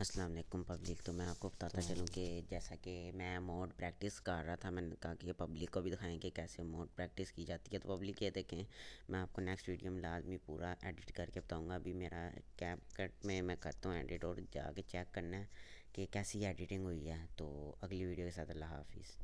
Aslam public तो मैं आपको बताता हाँ। चलूँ कि जैसा कि मैं मोड प्रैक्टिस कर रहा था मैंने कहा कि पब्लिक को भी दिखाएं कि कैसे मोड प्रैक्टिस की जाती है तो पब्लिक ये देखें मैं आपको नेक्स्ट वीडियो में लाजमी पूरा एडिट करके बताऊंगा अभी मेरा कैप कट में मैं करता हूँ एडिट और जाके चेक करना है कि कैसी एडिटिंग हुई है तो अगली वीडियो के साथ अल्लाह हाफिज़